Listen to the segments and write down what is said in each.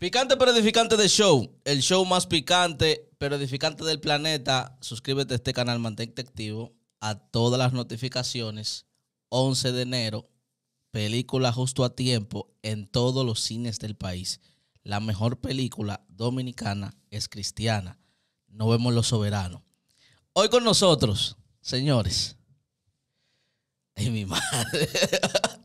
Picante pero edificante de show. El show más picante pero edificante del planeta. Suscríbete a este canal, mantente activo a todas las notificaciones. 11 de enero, película justo a tiempo en todos los cines del país. La mejor película dominicana es cristiana. No vemos los soberanos. Hoy con nosotros, señores. Ay, mi madre.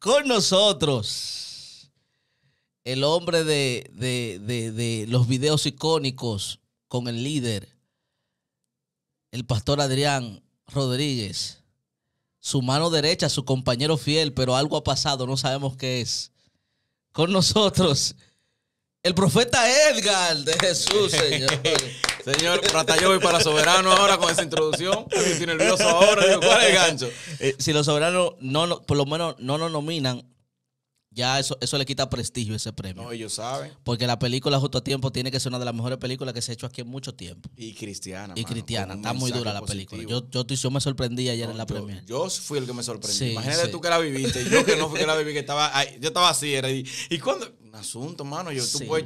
Con nosotros, el hombre de, los videos icónicos con el líder, el pastor Adrián Rodríguez. Su mano derecha, su compañero fiel, pero algo ha pasado, no sabemos qué es. Con nosotros, el profeta Edgar de Jesús, señor. Señor, y para Soberano ahora con esa introducción. estoy nervioso ahora. ¿Cuál es el gancho? Eh, si los soberanos no, por lo menos no nos nominan, ya eso, eso le quita prestigio ese premio. No, ellos saben. Porque la película Justo a Tiempo tiene que ser una de las mejores películas que se ha hecho aquí en mucho tiempo. Y cristiana. Y cristiana. Está muy dura la película. Yo, yo, yo, me sorprendí ayer en la premia. Yo fui el que me sorprendí. Imagínate tú que la viviste. Yo que no fui que la viví, que estaba. Yo estaba así. y cuando asunto, mano.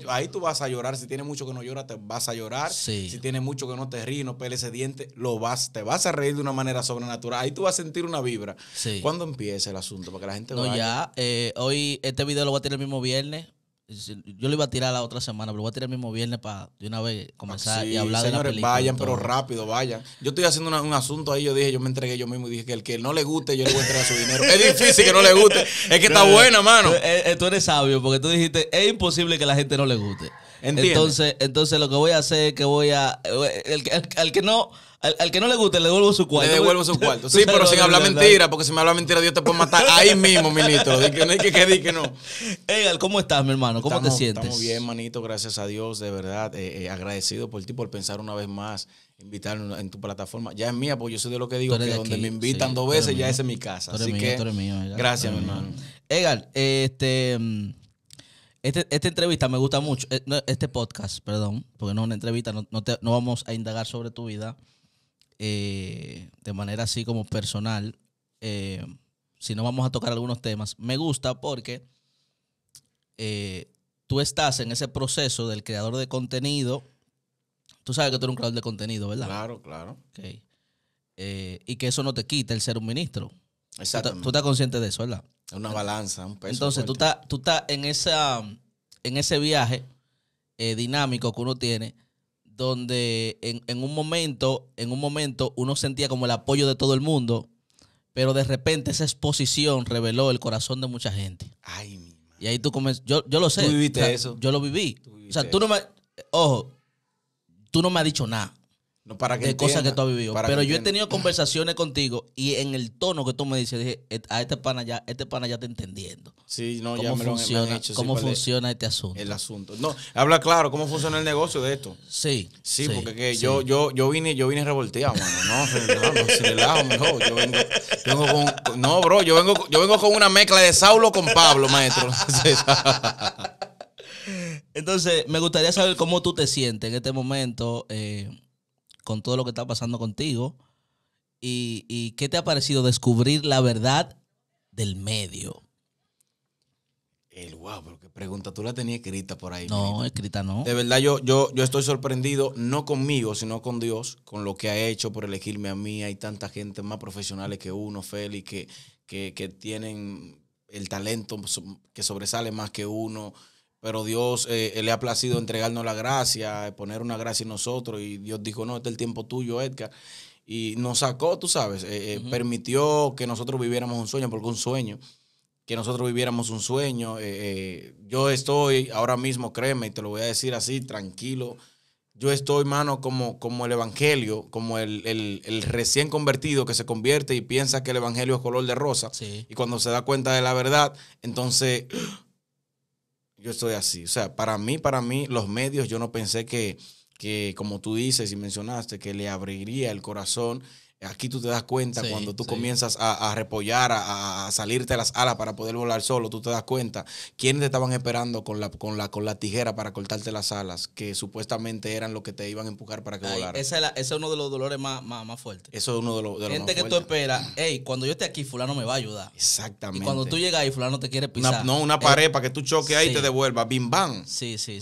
ahí tú vas a llorar. Si tienes mucho que no llora, te vas a llorar. Si tienes mucho que no te ríes, no pele ese diente, lo vas, te vas a reír de una manera sobrenatural. Ahí tú vas a sentir una vibra. ¿Cuándo empieza el asunto? Para que la gente No, ya. Eh, hoy este video lo voy a tener el mismo viernes. Yo lo iba a tirar la otra semana, pero lo voy a tirar el mismo viernes para de una vez comenzar y hablar de la película. Vayan, pero rápido, vayan. Yo estoy haciendo un asunto ahí, yo dije, yo me entregué yo mismo y dije que el que no le guste, yo le voy a entregar su dinero. es difícil que no le guste, es que está buena, mano. Eh, eh, tú eres sabio, porque tú dijiste, es imposible que la gente no le guste. Entonces, entonces lo que voy a hacer es que voy a. Eh, el, que no al, que no le guste, le devuelvo su cuarto. Le devuelvo su cuarto. Sí, pero sin hablar mentira, porque si me habla mentira, Dios te puede matar ahí mismo, milito. que no hay que, que, que no. Egal, ¿cómo estás, mi hermano? ¿Cómo te sientes? Estamos bien, manito, gracias a Dios, de verdad. Eh, eh, agradecido por ti, por pensar una vez más, invitarme en tu plataforma. Ya es mía, porque yo soy de lo que digo, que donde me invitan dos veces, ya es en es mi casa. Así que, mío, gracias, mi hermano. Egal, este. Mm, este, esta entrevista me gusta mucho, eh, este podcast, perdón, porque no es una entrevista, no vamos a indagar sobre tu vida, eh, de manera así como personal, eh, si no vamos a tocar algunos temas, me gusta porque eh, tú estás en ese proceso del creador de contenido. Tú sabes que tú eres un creador de contenido, ¿verdad? Claro, claro. y que eso no te quita el ser un ministro. Exacto. Tú, estás consciente de eso, ¿verdad? Es una balanza, un peso. Entonces, tú estás, tú estás en, esa, en ese viaje dinámico que uno tiene donde en, un momento, en un momento uno sentía como el apoyo de todo el mundo, pero de repente esa exposición reveló el corazón de mucha gente. Ay, mi Y ahí tú comenzaste, yo, yo lo sé. Tú viviste eso. Yo lo viví. O sea, tú no me, ojo, tú no me has dicho nada para de cosas que tú has vivido. Pero yo he tenido conversaciones contigo y en el tono que tú me dices, dije, a este pana ya, este pana ya te entendiendo. Sí, no, ¿Cómo ya me funciona, ¿Cómo funciona este asunto? El asunto. No, habla claro, ¿cómo funciona el negocio de esto? Sí. Sí, porque Yo, yo, yo vine, yo vine revolteado, mano. No, se relajo, mejor. Yo vengo, yo con, no, bro, yo vengo, yo vengo con una mezcla de Saulo con Pablo, maestro. Entonces, me gustaría saber cómo tú te sientes en este momento. Eh, con todo lo que está pasando contigo. Y, qué te ha parecido descubrir la verdad del medio? El guapo, que pregunta. Tú la tenías escrita por ahí. No, escrita no. De verdad, yo, yo, yo estoy sorprendido, no conmigo, sino con Dios, con lo que ha hecho por elegirme a mí. Hay tanta gente más profesionales que uno, Félix, que, que, que tienen el talento que sobresale más que uno pero Dios eh, eh, le ha placido entregarnos la gracia, eh, poner una gracia en nosotros, y Dios dijo, no, este es el tiempo tuyo, Edgar. Y nos sacó, tú sabes, permitió que nosotros viviéramos un sueño, porque un sueño, que nosotros viviéramos un sueño. yo estoy ahora mismo, créeme, y te lo voy a decir así, tranquilo. Yo estoy, mano, como, como el Evangelio, como el, el, recién convertido que se convierte y piensa que el Evangelio es color de rosa. Y cuando se da cuenta de la verdad, entonces yo estoy así. O sea, para mí, para mí, los medios, yo no pensé que, que como tú dices y mencionaste, que le abriría el corazón Aquí tú te das cuenta cuando tú comienzas a, repollar, a, salirte las alas para poder volar solo, tú te das cuenta quiénes te estaban esperando con la, con la, con la tijera para cortarte las alas, que supuestamente eran los que te iban a empujar para que volaras. Ese, es uno de los dolores más, fuertes. Eso es uno de los, de La Gente que tú esperas, hey, cuando yo esté aquí, fulano me va a ayudar. Exactamente. Y cuando tú llegas ahí, fulano te quiere pisar. no, una pared eh, para que tú choques ahí y te devuelva Bim, bam. Sí, sí.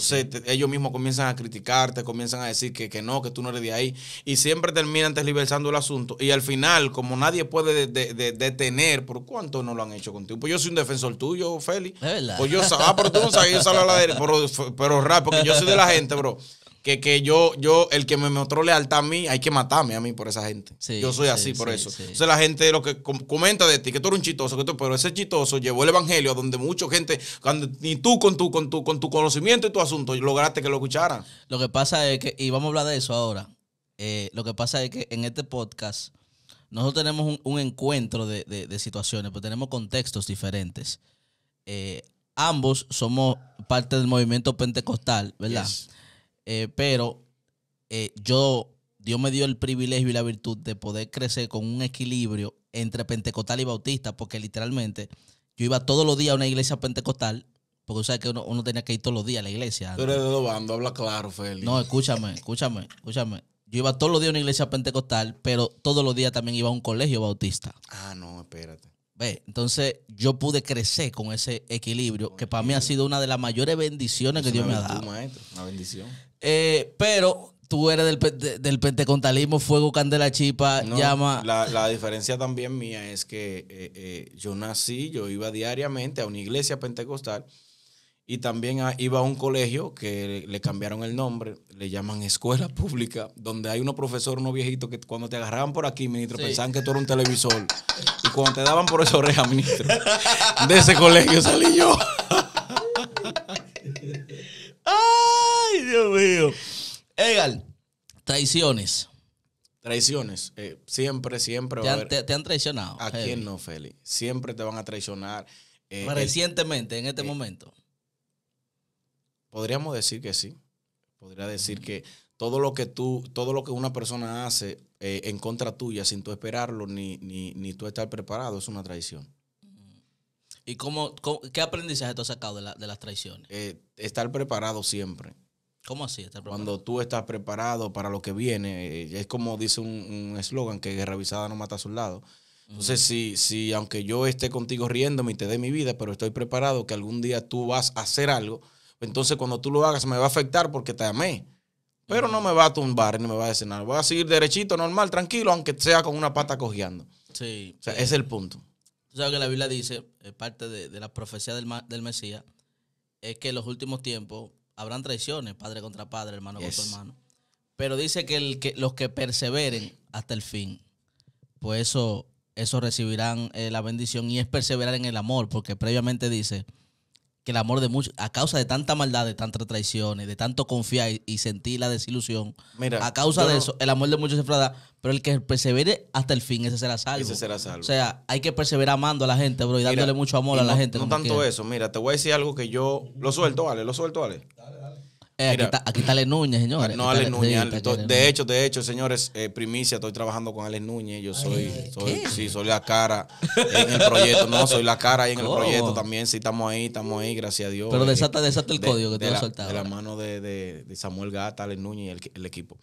ellos mismos comienzan a criticarte, comienzan a decir que, que no, que tú no eres de ahí. Y siempre terminan desliversando el asunto y al final, como nadie puede detener, ¿por cuánto no lo han hecho contigo? Pues yo soy un defensor tuyo, Feli pues ah, pero tú no sabes, yo Pero, rap, porque yo soy de la gente, bro. Que, yo, yo, el que me mostró lealtad a mí, hay que matarme a mí por esa gente. yo soy así por eso eso. sea la gente lo que comenta de ti, que tú eres un chistoso, pero ese chistoso llevó el evangelio a donde mucha gente, ni tú con con tu, con tu conocimiento y tu asunto, lograste que lo escucharan. Lo que pasa es que, y vamos a hablar de eso ahora, eh, lo que pasa es que en este podcast nosotros tenemos un, encuentro de, situaciones, pero tenemos contextos diferentes. Eh, ambos somos parte del movimiento pentecostal, ¿verdad? Eh, pero yo, Dios me dio el privilegio y la virtud de poder crecer con un equilibrio entre pentecostal y bautista, porque literalmente yo iba todos los días a una iglesia pentecostal porque sabes que uno, tenía que ir todos los días a la iglesia. Tú eres de dos habla claro, Félix. No, escúchame, escúchame, escúchame. Yo iba todos los días a una iglesia pentecostal, pero todos los días también iba a un colegio bautista. Ah, no, espérate. Ve, entonces yo pude crecer con ese equilibrio, que para mí ha sido una de las mayores bendiciones que Dios me ha dado. Maestro, una bendición. Eh, pero tú eres del, del pentecostalismo, fuego, candela, chipa, llama. La, diferencia también mía es que eh, eh, yo nací, yo iba diariamente a una iglesia pentecostal y también iba a un colegio que le cambiaron el nombre, le llaman escuela pública, donde hay unos profesores, unos viejitos que cuando te agarraban por aquí, ministro, pensaban que tú eras un televisor. Y cuando te daban por esa oreja, ministro, de ese colegio salí yo. Ay, Dios mío. Egal, traiciones. Traiciones. Eh, siempre, siempre. Te, han, a te, han, traicionado. ¿A quién no, Feli? Siempre te van a traicionar. Eh, recientemente, en este eh, momento. Podríamos decir que sí. Podría decir que todo lo que tú, todo lo que una persona hace eh, en contra tuya sin tú esperarlo ni, ni, ni, tú estar preparado es una traición. ¿Y cómo, qué aprendizaje tú has sacado de, las traiciones? Eh, estar preparado siempre. ¿Cómo así? Cuando tú estás preparado para lo que viene, eh, es como dice un eslogan que guerra no mata a su lado. Entonces, si aunque yo esté contigo riéndome y te dé mi vida, pero estoy preparado que algún día tú vas a hacer algo entonces, cuando tú lo hagas, me va a afectar porque te amé. Pero no me va a tumbar ni me va a decir nada. Voy a seguir derechito, normal, tranquilo, aunque sea con una pata cojeando. Sí. O sea, ese es el punto. Tú sabes que la Biblia dice, parte de, la profecía del, Mesías, es que en los últimos tiempos habrán traiciones, padre contra padre, hermano contra hermano. Pero dice que, el, que, los que perseveren hasta el fin, pues eso, eso recibirán eh, la bendición y es perseverar en el amor, porque previamente dice, que el amor de muchos, a causa de tanta maldad, de tantas traiciones, de tanto confiar y, sentir la desilusión, a causa de eso, el amor de muchos se frada, pero el que persevere hasta el fin, ese será salvo. Ese será salvo. O sea, hay que perseverar amando a la gente, bro, y dándole mucho amor a la gente. No tanto eso, mira, te voy a decir algo que yo, lo suelto, vale lo suelto, Ale. Eh, aquí, está, Ale Núñez, señores. No, Ale Núñez. de hecho, de hecho, señores, eh, primicia, estoy trabajando con Alex Núñez. Yo soy, la cara en el proyecto. No, soy la cara ahí en el oh. proyecto también. Sí, estamos ahí, estamos ahí, gracias a Dios. Pero eh, desata, desata el código que te voy soltado. De la mano de, de, Samuel Gata, Alex Núñez y el, equipo.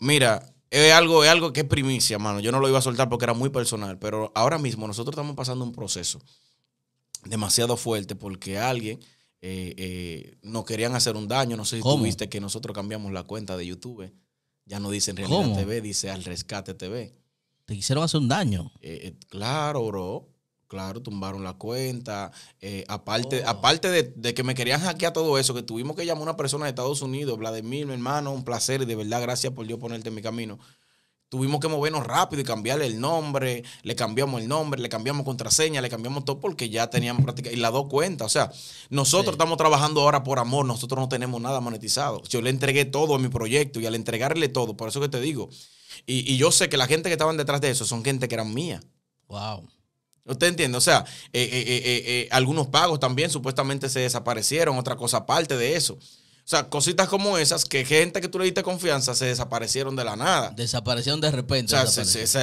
mira, es algo, es algo que es primicia, mano. Yo no lo iba a soltar porque era muy personal, pero ahora mismo nosotros estamos pasando un proceso demasiado fuerte porque alguien eh, eh, no querían hacer un daño. No sé si tuviste que nosotros cambiamos la cuenta de YouTube. Ya no dicen TV, dice al rescate TV. ¿Te quisieron hacer un daño? Eh, claro, bro. Claro, tumbaron la cuenta. aparte oh. aparte de, de, que me querían hackear todo eso, que tuvimos que llamar a una persona de Estados Unidos, Vladimir, mi hermano, un placer y de verdad, gracias por yo ponerte en mi camino. Tuvimos que movernos rápido y cambiarle el nombre, le cambiamos el nombre, le cambiamos contraseña, le cambiamos todo porque ya teníamos práctica y la dos cuenta, O sea, nosotros estamos trabajando ahora por amor, nosotros no tenemos nada monetizado. Yo le entregué todo a mi proyecto y al entregarle todo, por eso que te digo. Y, yo sé que la gente que estaban detrás de eso son gente que eran mía. Wow. ¿Usted entiende? O sea, eh, eh, eh, algunos pagos también supuestamente se desaparecieron, otra cosa aparte de eso. O sea, cositas como esas que gente que tú le diste confianza se desaparecieron de la nada. Desaparecieron de repente. O sea, se, se,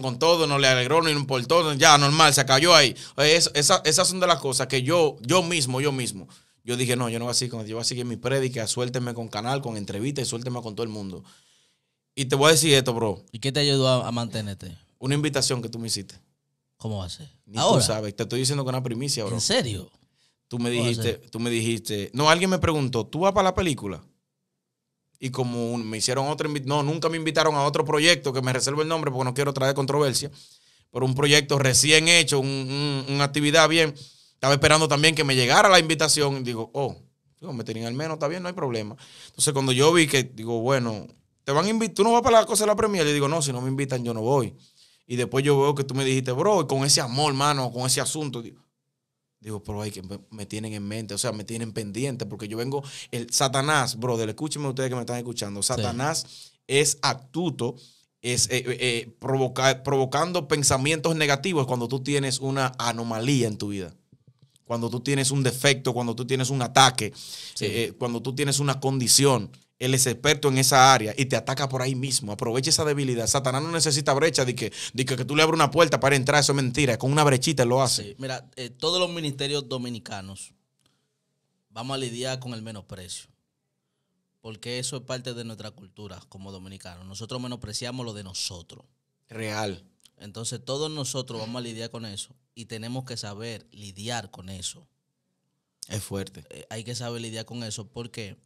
con todo, no le alegró, ni no importó, ya normal, se cayó ahí. Es, esas son de las cosas que yo, yo mismo, yo mismo, yo dije, no, yo no voy a seguir con yo voy a seguir mi prédica, suélteme con canal, con entrevista y suélteme con todo el mundo. Y te voy a decir esto, bro. ¿Y qué te ayudó a, mantenerte? Una invitación que tú me hiciste. ¿Cómo va Ni Ahora. tú sabes, te estoy diciendo con una primicia, bro. ¿En serio? Tú me dijiste, tú me dijiste, no, alguien me preguntó, ¿tú vas para la película? Y como me hicieron otra no, nunca me invitaron a otro proyecto que me reservo el nombre porque no quiero traer controversia, por un proyecto recién hecho, una actividad bien. Estaba esperando también que me llegara la invitación y digo, oh, me tenían al menos, está bien, no hay problema. Entonces cuando yo vi que, digo, bueno, te van a invitar, tú no vas para la cosa de la premia? le digo, no, si no me invitan yo no voy. Y después yo veo que tú me dijiste, bro, con ese amor, mano, con ese asunto, digo, Digo, pero hay que me tienen en mente, o sea, me tienen pendiente, porque yo vengo, el Satanás, brother, escúchenme ustedes que me están escuchando, Satanás es actuto, es eh, eh, eh, provocando pensamientos negativos cuando tú tienes una anomalía en tu vida cuando tú tienes un defecto, cuando tú tienes un ataque, eh, eh, cuando tú tienes una condición. Él es experto en esa área y te ataca por ahí mismo. Aprovecha esa debilidad. Satanás no necesita brecha de que, que, tú le abres una puerta para entrar. Eso es mentira. Con una brechita lo hace. Mira, eh, todos los ministerios dominicanos vamos a lidiar con el menosprecio. Porque eso es parte de nuestra cultura como dominicanos. Nosotros menospreciamos lo de nosotros. Real. Entonces todos nosotros vamos a lidiar con eso y tenemos que saber lidiar con eso. Es fuerte. Eh, hay que saber lidiar con eso ¿Por qué?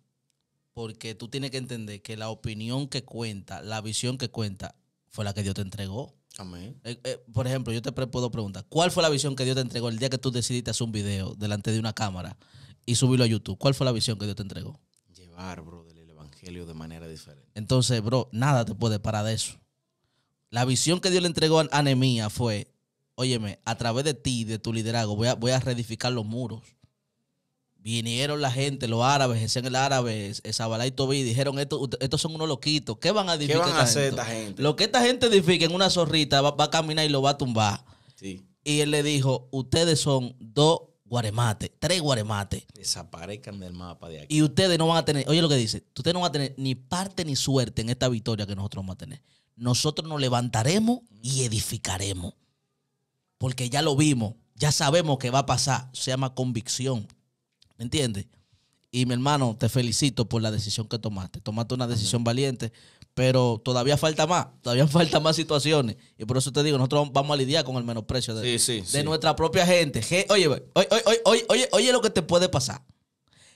porque tú tienes que entender que la opinión que cuenta, la visión que cuenta fue la que Dios te entregó. Amén. Eh, eh, por ejemplo, yo te puedo preguntar, ¿cuál fue la visión que Dios te entregó el día que tú decidiste hacer un video delante de una cámara y subirlo a YouTube? ¿Cuál fue la visión que Dios te entregó? Llevar, bro, del evangelio de manera diferente. Entonces, bro, nada te puede parar de eso. La visión que Dios le entregó a Anemía fue óyeme, a través de ti, de tu liderazgo, voy a, voy a reedificar los muros. Vinieron la gente, los árabes, en el árabe, Zabalá y Tobí, dijeron, estos, estos son unos loquitos, ¿qué van a edificar? hacer esta gente? Lo que esta gente edifique en una zorrita va, a caminar y lo va a tumbar. Y él le dijo, ustedes son dos guaremates, tres guaremates. Desaparezcan del mapa de aquí. Y ustedes no van a tener, oye lo que dice, ustedes no van a tener ni parte ni suerte en esta victoria que nosotros vamos a tener. Nosotros nos levantaremos y edificaremos porque ya lo vimos, ya sabemos que va a pasar. Se llama convicción. ¿Me entiendes? Y mi hermano, te felicito por la decisión que tomaste. Tomaste una decisión valiente, pero todavía falta más, todavía faltan más situaciones. Y por eso te digo, nosotros vamos a lidiar con el menosprecio de, de nuestra propia gente. Oye, oye, oye, oye, oye, oye lo que te puede pasar.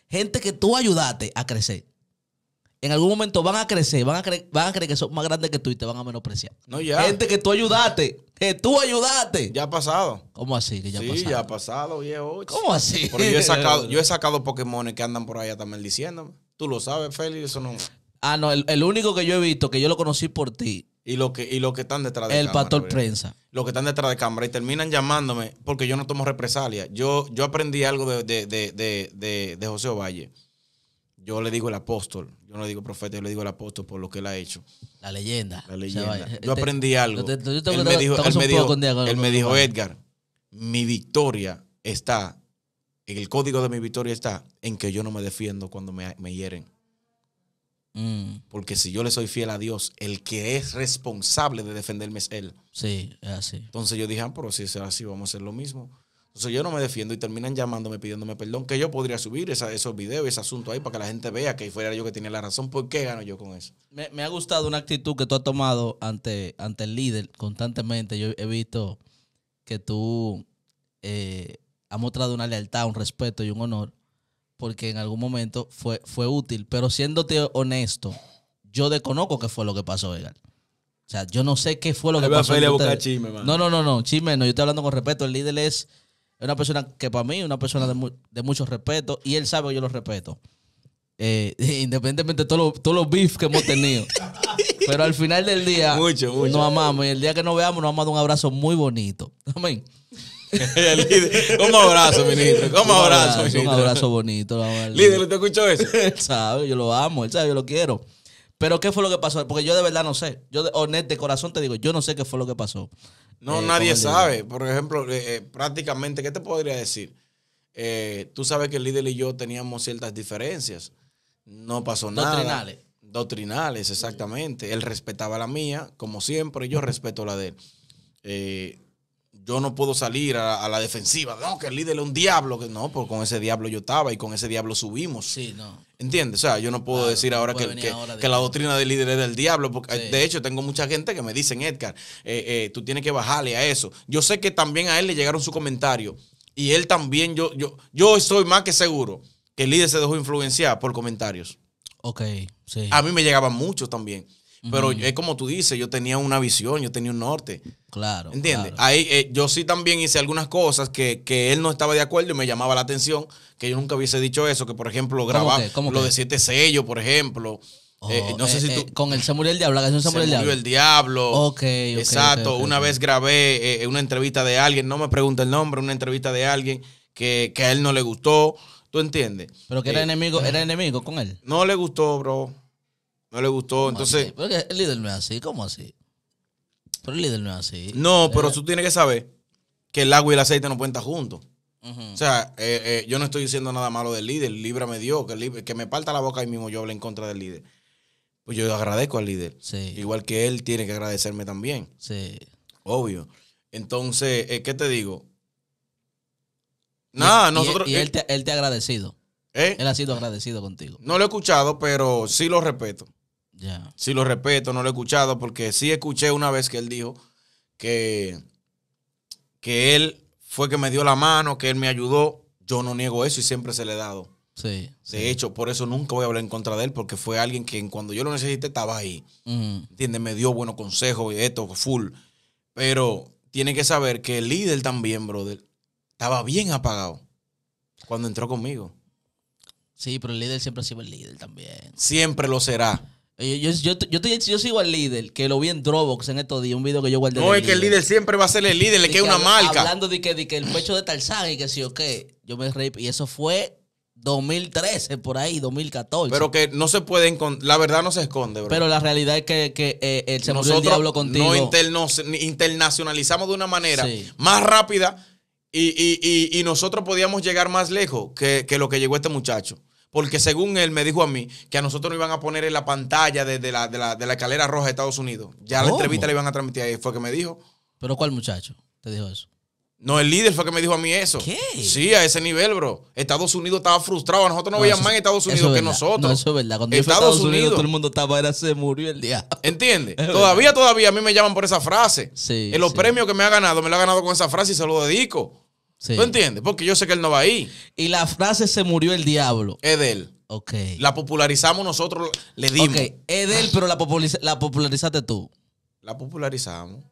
Gente que tú ayudaste a crecer en algún momento van a crecer, van a, van a creer que son más grandes que tú y te van a menospreciar. No, ya. Gente que tú ayudaste, que tú ayudaste. Ya ha pasado. ¿Cómo así? Que ya sí, ya ha pasado, viejo. ¿Cómo así? Porque yo he sacado, yo he sacado Pokémon que andan por allá también diciéndome. Tú lo sabes, Félix, eso no. Ah, no, el, único que yo he visto, que yo lo conocí por ti. Y los que, y lo que están detrás de cámara. El pastor prensa. Los que están detrás de cámara y terminan llamándome porque yo no tomo represalia. Yo, yo aprendí algo de, de, de, de José Ovalle yo le digo el apóstol, yo no le digo profeta, yo le digo el apóstol por lo que él ha hecho. La leyenda. yo aprendí algo. él me dijo, Edgar, mi victoria está, en el código de mi victoria está en que yo no me defiendo cuando me, hieren. Mm. Porque si yo le soy fiel a Dios, el que es responsable de defenderme es Él. Sí, es así. Entonces yo dije, ah, pero si es así, vamos a hacer lo mismo. Entonces yo no me defiendo y terminan llamándome pidiéndome perdón, que yo podría subir esa, esos videos, ese asunto ahí para que la gente vea que fuera yo que tenía la razón. ¿Por qué gano yo con eso? Me, ha gustado una actitud que tú has tomado ante, ante el líder constantemente. Yo he visto que tú eh, has mostrado una lealtad, un respeto y un honor, porque en algún momento fue, fue útil. Pero siéndote honesto, yo desconozco qué fue lo que pasó, Vega O sea, yo no sé qué fue lo que pasó. no, no, no, no, chisme no. Yo estoy hablando con respeto. El líder es es una persona que para mí es una persona de, mucho respeto y él sabe que yo lo respeto. Eh, independientemente de todos los todo que hemos tenido. Pero al final del día nos amamos y el día que nos veamos nos vamos a un abrazo muy bonito. Amén. un abrazo, ministro. Un abrazo, Un abrazo bonito. Líder, ¿usted escuchó eso? él sabe, yo lo amo, él sabe, yo lo quiero. Pero ¿qué fue lo que pasó? Porque yo de verdad no sé. Yo, de corazón te digo, yo no sé qué fue lo que pasó. No, eh, nadie sabe. Por ejemplo, eh, prácticamente, ¿qué te podría decir? Eh, tú sabes que el líder y yo teníamos ciertas diferencias. No pasó nada. Doctrinales. Doctrinales, exactamente. Él respetaba la mía, como siempre, y yo respeto la de él yo no puedo salir a, la defensiva. No, que el líder es un diablo. no, porque con ese diablo yo estaba y con ese diablo subimos. Sí, no. ¿Entiendes? O sea, yo no puedo decir ahora que, que, la doctrina del líder es del diablo. Porque, De hecho, tengo mucha gente que me dicen, Edgar, eh, eh, tú tienes que bajarle a eso. Yo sé que también a él le llegaron sus comentarios. Y él también, yo, yo, yo estoy más que seguro que el líder se dejó influenciar por comentarios. Ok, sí. A mí me llegaban muchos también. Pero es como tú dices, yo tenía una visión, yo tenía un norte. Claro. ¿Entiendes? Ahí eh, yo sí también hice algunas cosas que, él no estaba de acuerdo y me llamaba la atención, que yo nunca hubiese dicho eso, que por ejemplo grababa lo de siete sellos, por ejemplo. Eh, eh, oh, con el Samuel el diablo, la el diablo. diablo. Ok, Exacto. una vez grabé una entrevista de alguien, no me pregunta el nombre, una entrevista de alguien que, que a él no le gustó. ¿Tú entiendes? Pero que era enemigo, era enemigo con él. No le gustó, bro. No le gustó, entonces... el líder no es así, ¿cómo así? Pero el líder no es así. No, eh, pero tú tienes que saber que el agua y el aceite no cuentan juntos. O sea, eh, eh, yo no estoy diciendo nada malo del líder, Libra me que, que me parta la boca y mismo yo hablé en contra del líder. Pues yo agradezco al líder. Igual que él tiene que agradecerme también. Sí. Obvio. Entonces, ¿qué te digo? Nada, nosotros. Y, él, te, él, te, ha agradecido. Él ha sido agradecido contigo. No lo he escuchado, pero sí lo respeto si Sí lo respeto, no lo he escuchado, porque sí escuché una vez que él dijo que, que él fue que me dio la mano, que él me ayudó. Yo no niego eso y siempre se le he dado. Sí. De hecho, por eso nunca voy a hablar en contra de él, porque fue alguien que cuando yo lo necesité estaba ahí. ¿Entiendes? Me dio buenos consejos y esto, full. Pero tiene que saber que el líder también, brother, estaba bien apagado cuando entró conmigo. Sí, pero el líder siempre ha sido el líder también. Siempre lo será. Eh, yo, yo, sigo al líder, que lo vi en Dropbox en estos días, un video que yo guardé. No, es que el líder siempre va a ser el líder, le queda una marca. Hablando de que, de el pecho de Tarzán y que si sí, qué yo me reí. Y eso fue 2013, por ahí, 2014. Pero que no se puede, la verdad no se esconde, Pero la realidad es que, eh, eh, el se Nosotros el diablo contigo. No internacionalizamos de una manera más rápida y, nosotros podíamos llegar más lejos que, lo que llegó este muchacho. Porque según él me dijo a mí que a nosotros no iban a poner en la pantalla de, la, escalera roja de Estados Unidos. Ya la entrevista la iban a transmitir ahí. Fue que me dijo. ¿Pero cuál muchacho te dijo eso? No, el líder fue que me dijo a mí eso. ¿Qué? Sí, a ese nivel, bro. Estados Unidos estaba frustrado. A Nosotros no, veían más en Estados Unidos que nosotros. eso es verdad. Cuando Estados, Estados Unidos, todo el mundo estaba, era, se murió el día. ¿Entiendes? Todavía, todavía a mí me llaman por esa frase. Sí. En los premios que me ha ganado, me lo ha ganado con esa frase y se lo dedico. ¿Tú entiendes? Porque yo sé que él no va ahí. Y la frase se murió el diablo. Es de él. La popularizamos nosotros, le dimos. es de él, pero la, popularizaste tú. La popularizamos.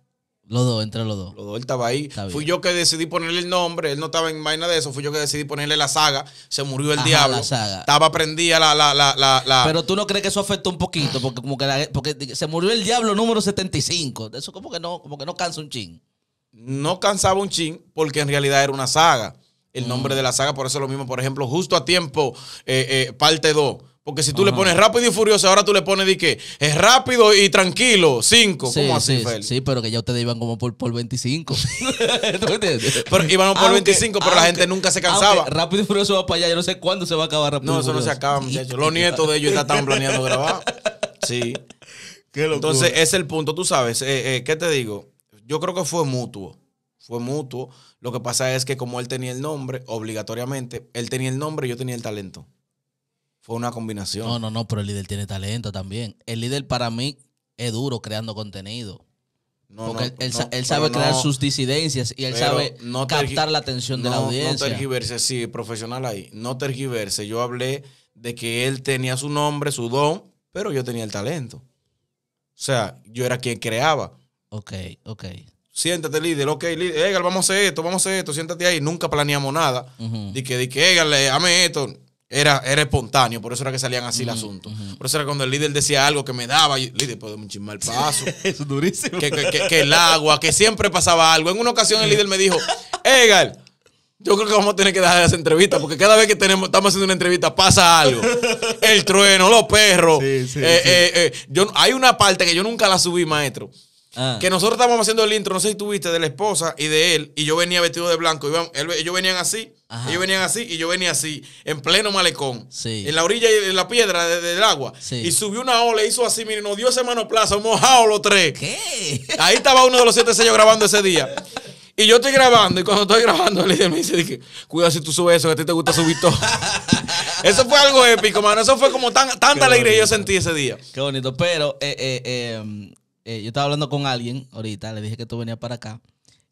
Los dos, entre los dos. Los dos, él estaba ahí. fui yo que decidí ponerle el nombre, él no estaba en vaina de eso, fui yo que decidí ponerle la saga, se murió el diablo. La saga. Estaba prendida la la, la, la, la, Pero tú no crees que eso afectó un poquito, porque como que porque se murió el diablo número 75. Eso como que no, como que no cansa un ching no cansaba un chin porque en realidad era una saga. El nombre mm. de la saga, por eso es lo mismo, por ejemplo, justo a tiempo, eh, eh, parte 2. Porque si tú le pones rápido y furioso, ahora tú le pones de qué, es eh, rápido y tranquilo, 5. Sí, así, pero que ya ustedes iban como por, por 25. Pero iban por 25, pero la gente nunca se cansaba. rápido y furioso va para allá, yo no sé cuándo se va a acabar rápido. No, eso no se acaba, Los nietos de ellos ya estaban planeando grabar. Sí. Entonces, ese es el punto, tú sabes. ¿Qué te digo? Yo creo que fue mutuo. Fue mutuo. Lo que pasa es que como él tenía el nombre, obligatoriamente, él tenía el nombre y yo tenía el talento. Fue una combinación. No, no, no, pero el líder tiene talento también. El líder para mí es duro creando contenido. Porque él, él, sabe crear sus disidencias y él sabe captar la atención de la audiencia. No tergiverse, sí, profesional ahí. No tergiverse. Yo hablé de que él tenía su nombre, su don, pero yo tenía el talento. O sea, yo era quien creaba. Ok, ok. Siéntate, líder. Ok, líder. Egal, vamos a hacer esto, vamos a hacer esto. Siéntate ahí. Nunca planeamos nada. Uh que, di que, Egal, hame esto. Era, era espontáneo, por eso era que salían así el asunto. Por eso era cuando el líder decía algo que me daba, líder, puedo un el paso. es durísimo. Que, el agua, que siempre pasaba algo. En una ocasión el líder me dijo, Egal, yo creo que vamos a tener que dejar esa entrevista, porque cada vez que tenemos, estamos haciendo una entrevista pasa algo. El trueno, los perros. Eh, eh, eh, yo, hay una parte que yo nunca la subí, maestro, Ah. Que nosotros estábamos haciendo el intro, no sé si viste de la esposa y de él, y yo venía vestido de blanco. Iban, ellos venían así, ellos venían así, y yo venía así, en pleno malecón, en la orilla y en la piedra del agua. Y subió una ola, hizo así, miren, nos dio ese manoplazo, mojado los tres. ¿Qué? Ahí estaba uno de los siete sellos grabando ese día. Y yo estoy grabando, y cuando estoy grabando, el me dice, cuidado si tú subes eso, que a ti te gusta subir todo. eso fue algo épico, mano. Eso fue como tanta alegría yo sentí ese día. Qué bonito, pero... Eh, eh, eh eh, yo estaba hablando con alguien ahorita, le dije que tú venías para acá,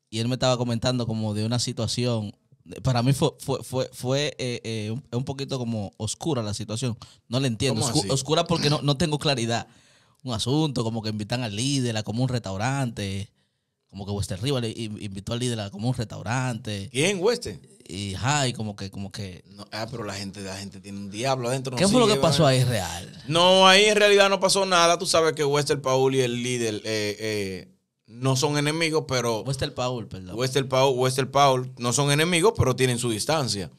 y él me estaba comentando como de una situación. Para mí fue, fue, fue, fue eh, eh, un poquito como oscura la situación. No le entiendo. oscura porque no, no tengo claridad. Un asunto, como que invitan al líder a como un restaurante como que Wester Rival invitó al líder a como un restaurante. ¿Quién, Wester? Y, como que, como que. ah, pero la gente, la gente tiene un diablo adentro. ¿Qué fue lo que pasó ahí real? No, ahí en realidad no pasó nada. Tú sabes que Wester Paul y el líder eh, eh, no son enemigos, pero. Wester Paul, perdón. Wester Paul, Wester Paul no son enemigos, pero tienen su distancia.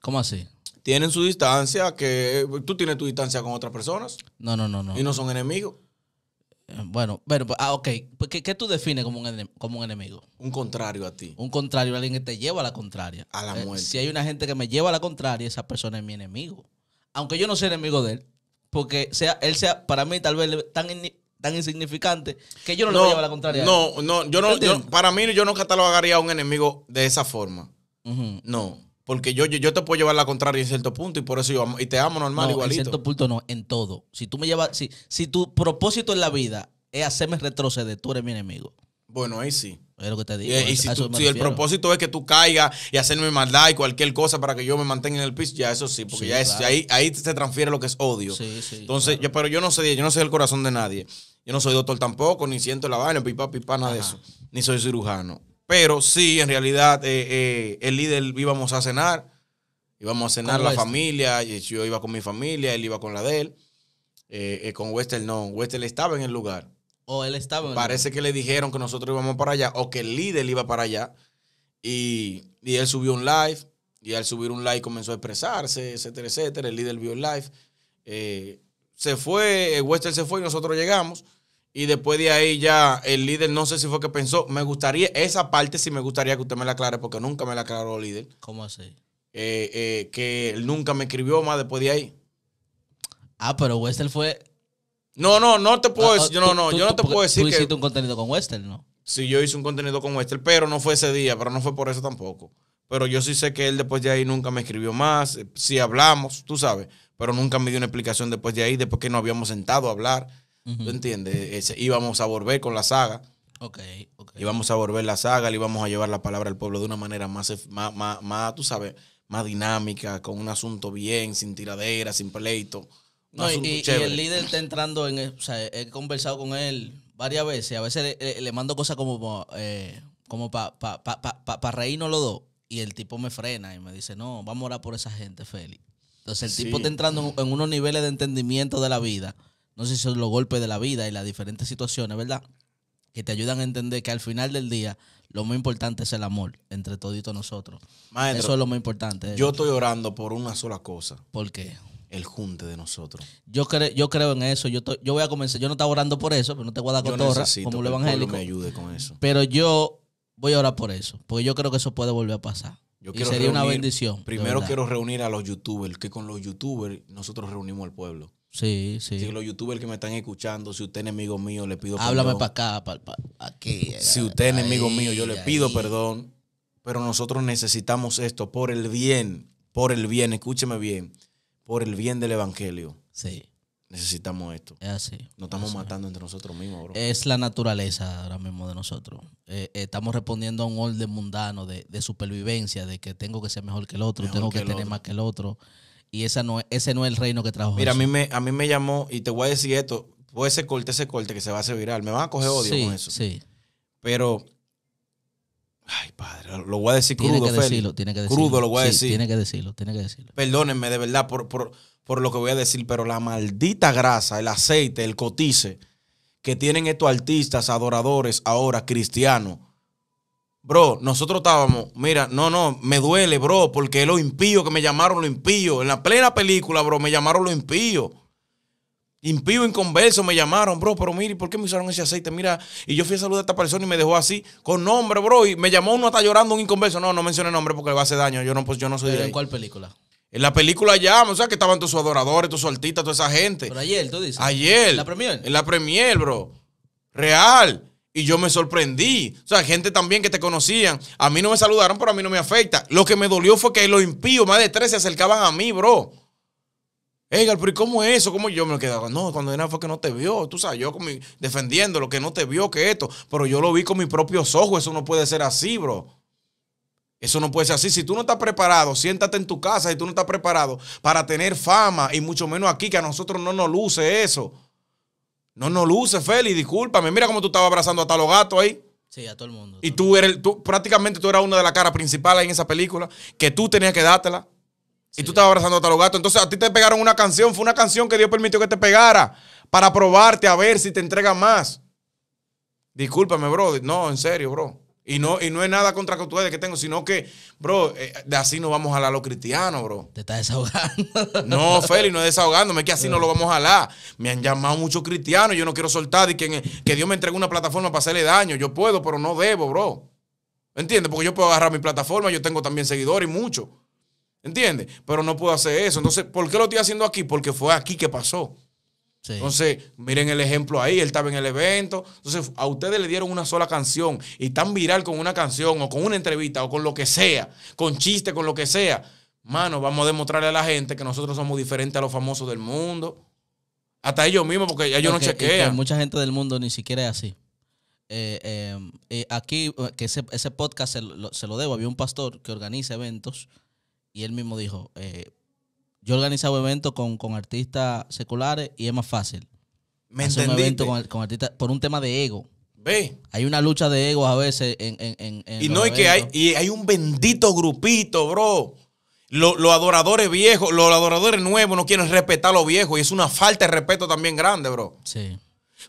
¿Cómo así? Tienen su distancia, que eh, tú tienes tu distancia con otras personas. No, no, no, no. Y no son enemigos. Bueno, bueno, ah, ok. Pues, ¿Qué, tú defines como un, como un enemigo? Un contrario a ti. Un contrario, alguien que te lleva a la contraria. A la eh, muerte. si hay una gente que me lleva a la contraria, esa persona es mi enemigo. Aunque yo no sea enemigo de él, porque sea, él sea, para mí, tal vez tan, tan insignificante que yo no, lo voy a la contraria. No, no, yo no, para mí yo no catalogaría a un enemigo de esa forma. No. Porque yo, yo, te puedo llevar la contraria en cierto punto y por eso yo amo, y te amo normal, no, igualito. En cierto punto no, en todo. Si tú me llevas, si, si tu propósito en la vida es hacerme retroceder, tú eres mi enemigo. Bueno, ahí sí. Es lo que te digo. Y, si, el propósito es que tú caigas y hacerme maldad y cualquier cosa para que yo me mantenga en el piso, ya eso sí, porque ya ahí, ahí se transfiere lo que es odio. Entonces, yo, pero yo no sé, yo no sé el corazón de nadie. Yo no soy doctor tampoco, ni siento la vaina, pipa, pipa, nada de eso. Ni soy cirujano. Pero sí, en realidad, eh, eh, el líder íbamos a cenar. Íbamos a cenar la familia. Yo iba con mi familia, él iba con la de él. Eh, con Wester no. Wester estaba en el lugar. O él estaba en el Parece que le dijeron que nosotros íbamos para allá o que el líder iba para allá. Y, y él subió un live. Y al subir un live comenzó a expresarse, etcétera, etcétera. El líder vio el live. se fue, Wester se fue y nosotros llegamos. Y después de ahí ya el líder, no sé si fue que pensó, me gustaría, esa parte sí me gustaría que usted me la aclare, porque nunca me la aclaró el líder. ¿Cómo así? Eh, eh, que él nunca me escribió más después de ahí. Ah, pero Wester fue. No, no, no te puedo ah, ah, decir. no, no, yo no te puedo decir. Tú hiciste un contenido con Westel, ¿no? Sí, yo hice un contenido con Wester, pero no fue ese día, pero no fue por eso tampoco. Pero yo sí sé que él después de ahí nunca me escribió más. Eh, sí hablamos, tú sabes, pero nunca me dio una explicación después de ahí, después que no habíamos sentado a hablar. ¿Tú entiendes? íbamos a volver con la saga. Ok, ok. Íbamos a volver la saga, le íbamos a llevar la palabra al pueblo de una manera más, más, más, tú sabes, más dinámica, con un asunto bien, sin tiradera, sin pleito. No, y, el líder está entrando en. Eh, o sea, he conversado con él varias veces. A veces le, mando cosas como, como para eh, pa, pa, pa, pa, reírnos los dos. Y el tipo me frena y me dice: No, vamos a orar por esa gente, Félix. Entonces el tipo está entrando en, unos niveles de entendimiento de la vida no sé si son los golpes de la vida y las diferentes situaciones, ¿verdad? Que te ayudan a entender que al final del día lo más importante es el amor entre toditos nosotros. Eso es lo más importante. Yo estoy orando por una sola cosa. ¿Por qué? el junte de nosotros. Yo, yo creo en eso. Yo, yo voy a comenzar. Yo no estaba orando por eso, pero no te voy a dar como el evangélico. me ayude con eso. Pero yo voy a orar por eso, porque yo creo que eso puede volver a pasar. y sería una bendición. Primero quiero reunir a los youtubers, que con los youtubers nosotros reunimos al pueblo. Sí, sí. Si los youtubers que me están escuchando, si usted es enemigo mío, le pido perdón. Háblame para acá, para, aquí. si usted es enemigo mío, yo le pido perdón. Pero nosotros necesitamos esto por el bien, por el bien, escúcheme bien, por el bien del evangelio. Sí. Necesitamos esto. Es así. Nos estamos matando entre nosotros mismos, bro. Es la naturaleza ahora mismo de nosotros. Eh, eh, estamos respondiendo a un orden mundano de, supervivencia, de que tengo que ser mejor que el otro, tengo que, tener más que el otro. Y ese no es el reino que trajo Mira, a mí, me, a mí me llamó, y te voy a decir esto, puede ese corte, ese corte que se va a hacer viral. Me van a coger odio con eso. Sí. Pero, ay, padre, lo, voy a decir tiene crudo, que decirlo, tiene que decirlo. Crudo lo voy a sí, decir. Tiene que decirlo, tiene que decirlo. Perdónenme de verdad por, por, por lo que voy a decir, pero la maldita grasa, el aceite, el cotice que tienen estos artistas, adoradores, ahora cristianos, Bro, nosotros estábamos, mira, no, no, me duele, bro, porque es lo impío que me llamaron lo impío. En la plena película, bro, me llamaron lo impío. Impío, inconverso, me llamaron, bro, pero mire, ¿por qué me usaron ese aceite? Mira, y yo fui a saludar a esta persona y me dejó así, con nombre, bro, y me llamó uno hasta llorando, un inconverso. No, no mencioné nombre porque le va a hacer daño, yo no, pues, yo no soy ¿En cuál película? En la película ya, o sea, que estaban todos sus adoradores, todos sus artistas, toda esa gente. Pero ayer, tú dices. Ayer. ¿En la premier? En la premier, bro. Real. Y yo me sorprendí. O sea, gente también que te conocían. A mí no me saludaron, pero a mí no me afecta. Lo que me dolió fue que los impíos, más de tres, se acercaban a mí, bro. Ey, pero ¿y cómo es eso? ¿Cómo yo me quedaba? No, cuando era fue que no te vio. Tú sabes, yo defendiéndolo, defendiendo lo que no te vio, que esto. Pero yo lo vi con mis propios ojos. Eso no puede ser así, bro. Eso no puede ser así. Si tú no estás preparado, siéntate en tu casa. Si tú no estás preparado para tener fama y mucho menos aquí, que a nosotros no nos luce eso. No, no luce, Feli, discúlpame. Mira cómo tú estabas abrazando a los gatos ahí. Sí, a todo el mundo. Y tú eres, tú, prácticamente tú eras una de las caras principales en esa película, que tú tenías que dártela. Y tú estabas abrazando a los gatos. Entonces a ti te pegaron una canción, fue una canción que Dios permitió que te pegara para probarte a ver si te entrega más. Discúlpame, bro. No, en serio, bro. Y no, y no es nada contra que que tengo, sino que, bro, eh, de así no vamos a la a los cristianos, bro. Te estás desahogando. No, Feli, no es desahogándome, es que así no lo eh. vamos a jalar. Me han llamado muchos cristianos, yo no quiero soltar y que, que Dios me entregue una plataforma para hacerle daño. Yo puedo, pero no debo, bro. ¿Entiendes? Porque yo puedo agarrar mi plataforma, yo tengo también seguidores y mucho. ¿Entiendes? Pero no puedo hacer eso. Entonces, ¿por qué lo estoy haciendo aquí? Porque fue aquí que pasó. Entonces, miren el ejemplo ahí, él estaba en el evento. Entonces, a ustedes le dieron una sola canción y tan viral con una canción o con una entrevista o con lo que sea, con chiste, con lo que sea. Mano, vamos a demostrarle a la gente que nosotros somos diferentes a los famosos del mundo. Hasta ellos mismos, porque ellos no chequean. mucha gente del mundo ni siquiera es así. Eh, eh, eh, aquí, que ese, podcast se se lo, debo, había un pastor que organiza eventos y él mismo dijo, yo he organizado eventos con, artistas seculares y es más fácil. Me Hacer un evento con, con artistas por un tema de ego. Ve. Hay una lucha de egos a veces en. y no, es que hay, y hay un bendito grupito, bro. Los, los adoradores viejos, los adoradores nuevos no quieren respetar a los viejos y es una falta de respeto también grande, bro. Sí.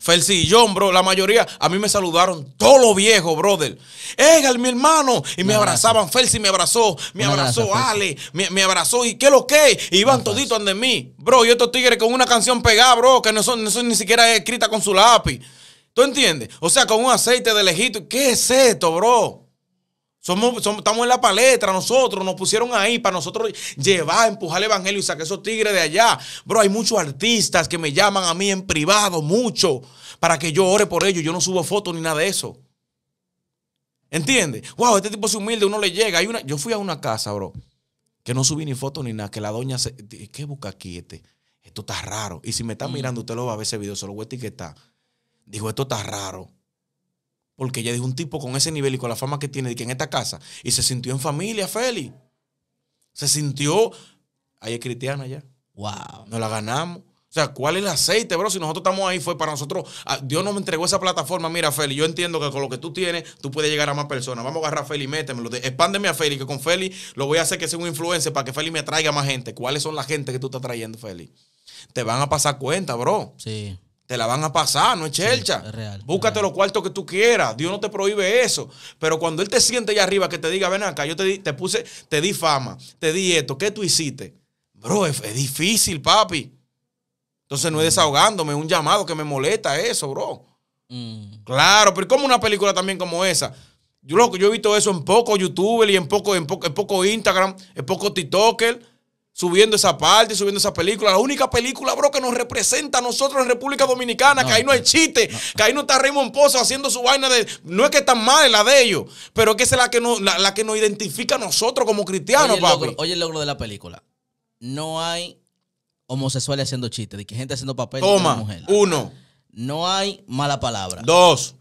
Felsi y bro. La mayoría, a mí me saludaron todos los viejos, brother. Egal, mi hermano. Y me, abrazaban. Felsi me abrazó, me, abrazó Ale, me, abrazó. ¿Y qué lo que? Iban toditos ante mí. Bro, y estos tigres con una canción pegada, bro, que no son, no son ni siquiera escrita con su lápiz. ¿Tú entiendes? O sea, con un aceite de lejito. ¿Qué es esto, bro? estamos en la palestra, nosotros nos pusieron ahí para nosotros llevar, empujar el evangelio y sacar esos tigres de allá. Bro, hay muchos artistas que me llaman a mí en privado, mucho, para que yo ore por ellos. Yo no subo fotos ni nada de eso. ¿Entiendes? Wow, este tipo es humilde, uno le llega. Hay una, yo fui a una casa, bro, que no subí ni fotos ni nada, que la doña se. ¿Qué busca aquí este? Esto está raro. Y si me está mm. mirando, usted lo va a ver ese video, se lo voy a etiquetar. Dijo, esto está raro. Porque ya dijo un tipo con ese nivel y con la fama que tiene, de que en esta casa, y se sintió en familia, Feli. Se sintió. Ahí es cristiana ya. Wow. Nos la ganamos. O sea, ¿cuál es el aceite, bro? Si nosotros estamos ahí, fue para nosotros. Ah, Dios nos entregó esa plataforma. Mira, Feli, yo entiendo que con lo que tú tienes, tú puedes llegar a más personas. Vamos a agarrar a Feli, métemelo. Expándeme a Feli, que con Feli lo voy a hacer que sea un influencer para que Feli me traiga más gente. ¿Cuáles son las gente que tú estás trayendo, Feli? Te van a pasar cuenta, bro. Sí te la van a pasar, no es chelcha. real, Búscate los cuartos que tú quieras, Dios no te prohíbe eso. Pero cuando Él te siente allá arriba, que te diga, ven acá, yo te, puse, te di fama, te di esto, ¿qué tú hiciste? Bro, es, difícil, papi. Entonces no es mm. desahogándome, un llamado que me molesta eso, bro. Mm. Claro, pero como una película también como esa. Yo, que yo he visto eso en poco YouTube y en poco, en poco, poco Instagram, en poco TikToker subiendo esa parte, subiendo esa película. La única película, bro, que nos representa a nosotros en República Dominicana, que ahí no hay chiste, que ahí no está Raymond Pozo haciendo su vaina de. No es que tan mal la de ellos, pero es que es la que nos, la, que no identifica a nosotros como cristianos, oye el logro de la película. No hay homosexuales haciendo chistes, de que gente haciendo papel de mujer. Uno. No hay mala palabra. Dos.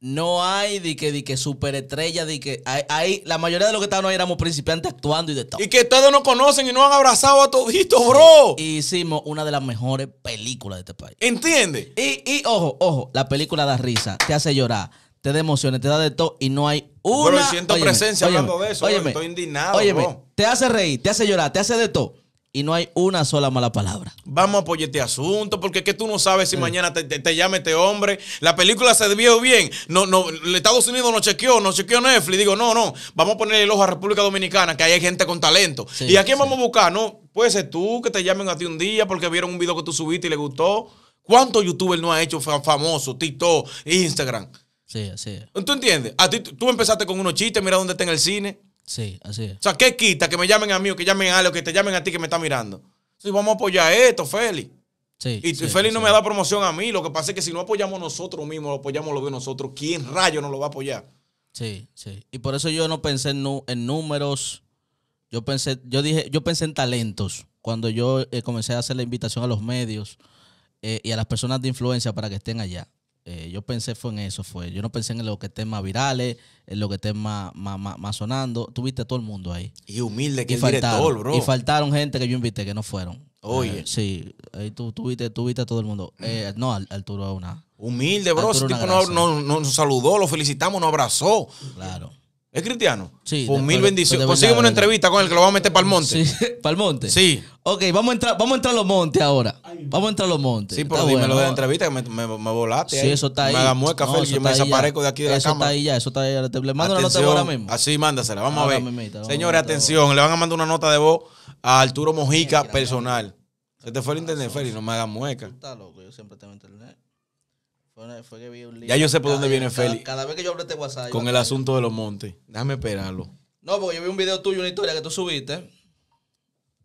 No hay de que, de que superestrella, de que. Hay, la mayoría de los que estaban ahí éramos principiantes actuando y de todo. Y que todos nos conocen y nos han abrazado a toditos, bro. Y hicimos una de las mejores películas de este país. ¿Entiendes? Y, y ojo, ojo, la película da risa, te hace llorar, te da emociones, te da de todo y no hay una. Pero siento presencia hablando de eso, Oye, estoy indignado. Óyeme, me te hace reír, te hace llorar, te hace de todo y no hay una sola mala palabra. Vamos a apoyar este asunto, porque es que tú no sabes si mañana te, te, llame este hombre. La película se vio bien. No, no, Estados Unidos no chequeó, no chequeó Netflix. Digo, no, no, vamos a poner el ojo a República Dominicana, que hay gente con talento. ¿Y a quién vamos a buscar? No, puede ser tú que te llamen a ti un día porque vieron un video que tú subiste y le gustó. ¿Cuántos youtubers no ha hecho famoso? TikTok, Instagram. Sí, sí. ¿Tú entiendes? A ti, tú empezaste con unos chistes, mira dónde está en el cine. Sí, así es. O sea, ¿qué quita que me llamen a mí o que llamen a Ale o que te llamen a ti que me está mirando? Sí, vamos a apoyar esto, Félix. Sí, y si Félix no me da promoción a mí. Lo que pasa es que si no apoyamos nosotros mismos, lo apoyamos lo de nosotros, ¿quién rayo nos lo va a apoyar? Sí, sí. Y por eso yo no pensé en, números. Yo pensé, yo dije, yo pensé en talentos. Cuando yo eh, comencé a hacer la invitación a los medios eh, y a las personas de influencia para que estén allá. Eh, yo pensé fue en eso, fue. Yo no pensé en lo que esté más virales, en lo que esté más, más, sonando. Tuviste todo el mundo ahí. Y humilde que faltaron, Y faltaron gente que yo invité que no fueron. Oye. Eh, sí, ahí tú tuviste viste a todo el mundo. Eh, no, Arturo una. Humilde, bro. Ese tipo nos, no, saludó, lo felicitamos, nos abrazó. Claro. ¿Es cristiano? Sí. Con mil bendiciones. Consígueme una entrevista con el que lo vamos a meter para el monte. Sí, para el monte. Sí. Ok, vamos a entrar, vamos a entrar los montes ahora. Vamos a entrar a los montes. Sí, pero dímelo de la entrevista que me, me, volaste. Sí, eso está ahí. Me haga mueca, no, Félix. Yo me desaparezco de aquí de la cama. Eso está ahí ya, eso está ahí. ya le mando una nota ahora mismo. Así, mándasela. Vamos a ver. Señores, atención. Le van a mandar una nota de voz a Arturo Mojica personal. Se te fue el internet, Félix. No me hagas mueca. Está loco, yo siempre tengo internet. Ya yo sé por dónde viene Feli Cada, vez que yo abro este WhatsApp. Con el asunto de los montes. Déjame esperarlo. No, porque yo vi un video tuyo, una historia que tú subiste.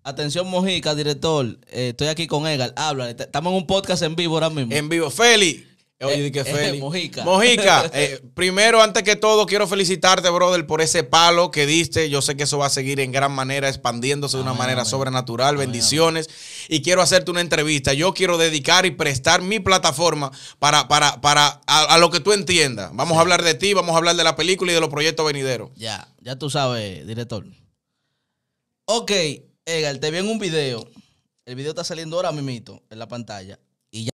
Atención, Mojica, director. Eh, estoy aquí con Egal, Háblale. Estamos en un podcast en vivo ahora mismo. En vivo. Feli Oye, eh, eh, Mojica. Mojica, eh, primero, antes que todo, quiero felicitarte, brother, por ese palo que diste. Yo sé que eso va a seguir en gran manera expandiéndose de una manera sobrenatural. Bendiciones. Y quiero hacerte una entrevista. Yo quiero dedicar y prestar mi plataforma para, para, para a, lo que tú entiendas. Vamos a hablar de ti, vamos a hablar de la película y de los proyectos venideros. Ya, ya tú sabes, director. Ok, Egal, te vi en un video. El video está saliendo ahora mismo en la pantalla. Y ya